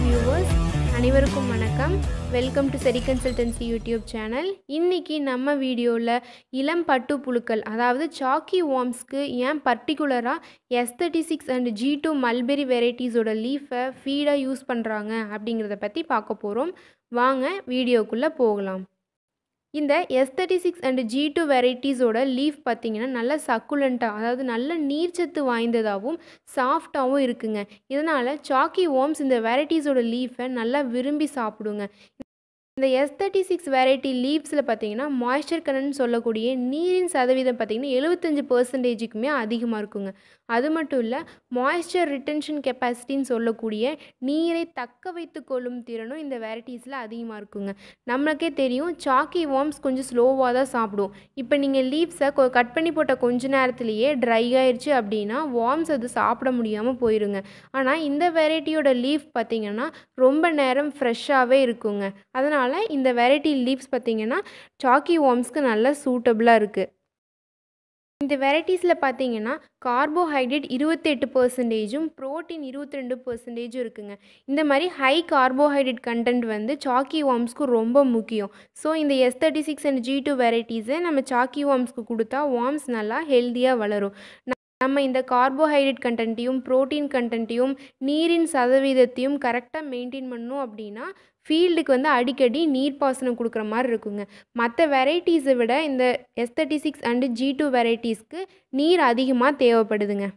viewers அனைவருக்கும் வணக்கம் welcome to Seri consultancy YouTube channel இன்றைக்கி நம்ம வீடியோவில் இளம் பட்டு புழுக்கள் அதாவது சாக்கி வார்ம்ஸ்க்கு ஏன் பர்டிகுலராக S thirty six and G two mulberry வெரைட்டிஸோட லீஃபை ஃபீடாக யூஸ் பண்ணுறாங்க அப்படிங்கிறத பற்றி பார்க்க போகிறோம் வாங்க வீடியோக்குள்ளே போகலாம் இந்த S thirty six and G two வெரைட்டிஸோட லீஃப் பார்த்திங்கன்னா நல்ல சக்குலண்ட்டாக அதாவது நல்ல நீர்ச்சத்து வாய்ந்ததாகவும் சாஃப்டாகவும் இருக்குங்க இதனால் சாக்கி ஓம்ஸ் இந்த வெரைட்டிஸோட லீஃபை நல்லா விரும்பி சாப்பிடுங்க இந்த எஸ் தேர்ட்டி சிக்ஸ் வெரைட்டி லீவ்ஸில் பார்த்தீங்கன்னா மாய்ஸ்சர் கனன்னு சொல்லக்கூடிய நீரின் சதவீதம் பார்த்திங்கன்னா எழுபத்தஞ்சு பர்சன்டேஜுக்குமே அதிகமாக இருக்குங்க அது மட்டும் இல்லை மாய்ஸ்சர் ரிட்டன்ஷன் கெப்பாசிட்டின்னு சொல்லக்கூடிய நீரை தக்க வைத்து கொள்ளும் திறனும் இந்த வெரைட்டிஸில் அதிகமாக இருக்குங்க நம்மளுக்கே தெரியும் சாக்கி வார்ம்ஸ் கொஞ்சம் ஸ்லோவாக தான் சாப்பிடும் இப்போ நீங்கள் லீவ்ஸை கட் பண்ணி போட்ட கொஞ்ச நேரத்துலையே ட்ரை ஆயிடுச்சு அப்படின்னா வார்ம்ஸ் அது சாப்பிட முடியாமல் போயிருங்க ஆனால் இந்த வெரைட்டியோட லீஃப் பார்த்தீங்கன்னா ரொம்ப நேரம் ஃப்ரெஷ்ஷாகவே இருக்குங்க அதனால் அதனால் இந்த வெரைட்டி லீவ்ஸ் பார்த்திங்கன்னா சாக்கி வார்ம்ஸ்க்கு நல்ல சூட்டபுளாக இருக்குது இந்த வெரைட்டிஸில் பார்த்தீங்கன்னா கார்போஹைட்ரேட் இருபத்தெட்டு பர்சன்டேஜும் ப்ரோட்டீன் இருபத்தி ரெண்டு பர்சன்டேஜும் இருக்குங்க இந்த மாதிரி ஹை கார்போஹைட்ரேட் கண்டென்ட் வந்து சாக்கி வார்ம்ஸ்க்கு ரொம்ப முக்கியம் ஸோ இந்த S thirty six and G two வெரைட்டிஸை நம்ம சாக்கி வார்ம்ஸ்க்கு கொடுத்தா வார்ம்ஸ் நல்லா ஹெல்த்தியாக வளரும் நம்ம இந்த கார்போஹைட்ரேட் கண்டென்ட்டையும் ப்ரோட்டீன் கண்டென்ட்டையும் நீரின் சதவீதத்தையும் கரெக்டாக மெயின்டைன் பண்ணோம் அப்படின்னா ஃபீல்டுக்கு வந்து அடிக்கடி நீர் பாசனம் கொடுக்குற மாதிரி இருக்குங்க மற்ற வெரைட்டிஸை விட இந்த S thirty six and G two வெரைட்டிஸ்க்கு நீர் அதிகமாக தேவைப்படுதுங்க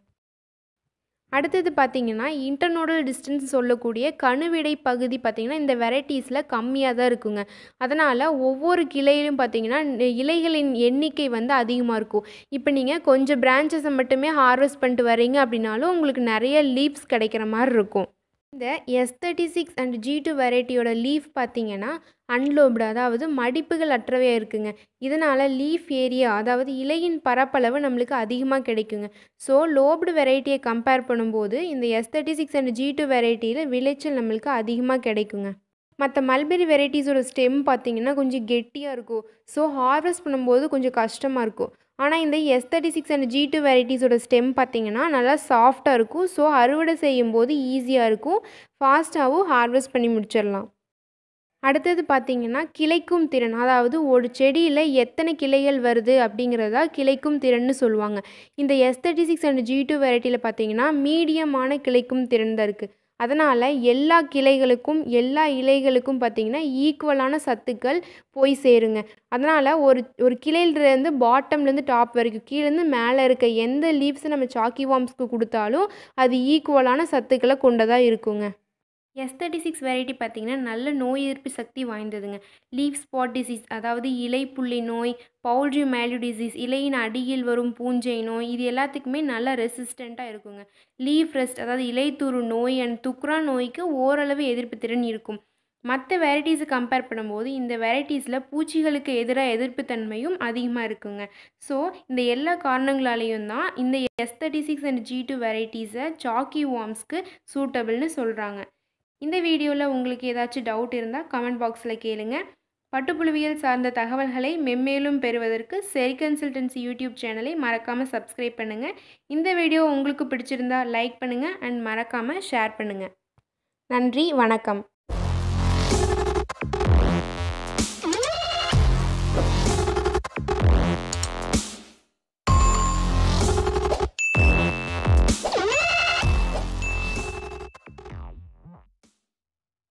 அடுத்தது பார்த்திங்கன்னா இன்டர்னோடல் டிஸ்டன்ஸ் சொல்லக்கூடிய கணுவிடை பகுதி பார்த்திங்கன்னா இந்த வெரைட்டிஸில் கம்மியாக தான் இருக்குங்க அதனால் ஒவ்வொரு கிளையிலும் பார்த்திங்கன்னா இலைகளின் எண்ணிக்கை வந்து அதிகமாக இருக்கும் இப்போ நீங்கள் கொஞ்சம் பிரான்ச்சஸை மட்டுமே ஹார்வெஸ்ட் பண்ணிட்டு வரீங்க அப்படின்னாலும் உங்களுக்கு நிறைய லீவ்ஸ் கிடைக்கிற மாதிரி இருக்கும் இந்த S thirty six and G two வெரைட்டியோட லீஃப் பார்த்திங்கன்னா அன்லோப்டு அதாவது மடிப்புகள் அற்றவையாக இருக்குங்க இதனால் லீஃப் ஏரியா அதாவது இலையின் பரப்பளவு நம்மளுக்கு அதிகமாக கிடைக்குங்க ஸோ லோப்டு வெரைட்டியை கம்பேர் பண்ணும்போது இந்த S thirty six and G two வெரைட்டியில் விளைச்சல் நம்மளுக்கு அதிகமாக கிடைக்குங்க மற்ற மல்பெரி வெரைட்டிஸோட ஸ்டெம் பார்த்திங்கன்னா கொஞ்சம் கெட்டியாக இருக்கும் ஸோ ஹார்வெஸ்ட் பண்ணும்போது கொஞ்சம் கஷ்டமாக இருக்கும் ஆனால் இந்த S thirty six and G two வெரைட்டிஸோட ஸ்டெம் பார்த்திங்கன்னா நல்லா சாஃப்டாக இருக்கும் ஸோ அறுவடை செய்யும் போது ஈஸியாக இருக்கும் ஃபாஸ்ட்டாகவும் ஹார்வெஸ்ட் பண்ணி முடிச்சிடலாம் அடுத்தது பார்த்திங்கன்னா கிளைக்கும் திறன் அதாவது ஒரு செடியில் எத்தனை கிளைகள் வருது அப்படிங்கிறதா கிளைக்கும் திறன்னு சொல்லுவாங்க இந்த S thirty six and G two வெரைட்டியில் பார்த்திங்கன்னா மீடியமான கிளைக்கும் திறன் தான் இருக்குது அதனால் எல்லா கிளைகளுக்கும் எல்லா இலைகளுக்கும் பார்த்திங்கன்னா ஈக்குவலான சத்துக்கள் போய் சேருங்க அதனால் ஒரு ஒரு கிளையிலேருந்து பாட்டம்லேருந்து டாப் வரைக்கும் கீழேருந்து மேலே இருக்க எந்த லீவ்ஸை நம்ம சாக்கி வாம்ஸ்க்கு கொடுத்தாலும் அது ஈக்குவலான சத்துக்களை கொண்டதாக இருக்குங்க எஸ் தேர்ட்டி சிக்ஸ் வெரைட்டி பார்த்திங்கன்னா நல்ல நோய் எதிர்ப்பு சக்தி வாய்ந்ததுங்க லீஃப் ஸ்பாட் டிசீஸ் அதாவது இலை புள்ளி நோய் பவுல்ட்ரி மேலு டிசீஸ் இலையின் அடியில் வரும் பூஞ்சை நோய் இது எல்லாத்துக்குமே நல்லா ரெசிஸ்டண்ட்டாக இருக்குங்க லீஃப் ரெஸ்ட் அதாவது இலைத்துரு நோய் அண்ட் துக்ரா நோய்க்கு ஓரளவு எதிர்ப்பு திறன் இருக்கும் மற்ற வெரைட்டிஸை கம்பேர் பண்ணும்போது இந்த வெரைட்டிஸில் பூச்சிகளுக்கு எதிராக எதிர்ப்பு தன்மையும் அதிகமாக இருக்குங்க ஸோ இந்த எல்லா காரணங்களாலேயும் தான் இந்த S thirty six and G two வெரைட்டிஸை சாக்கி வார்ம்ஸ்க்கு சூட்டபிள்னு சொல்கிறாங்க இந்த வீடியோவில் உங்களுக்கு ஏதாச்சும் டவுட் இருந்தால் கமெண்ட் பாக்ஸில் கேளுங்க பட்டுப்புழுவியல் சார்ந்த தகவல்களை மெம்மேலும் பெறுவதற்கு செரி கன்சல்டன்சி யூடியூப் சேனலை மறக்காமல் சப்ஸ்கிரைப் பண்ணுங்கள் இந்த வீடியோ உங்களுக்கு பிடிச்சிருந்தா லைக் பண்ணுங்கள் அண்ட் மறக்காமல் ஷேர் பண்ணுங்கள் நன்றி வணக்கம்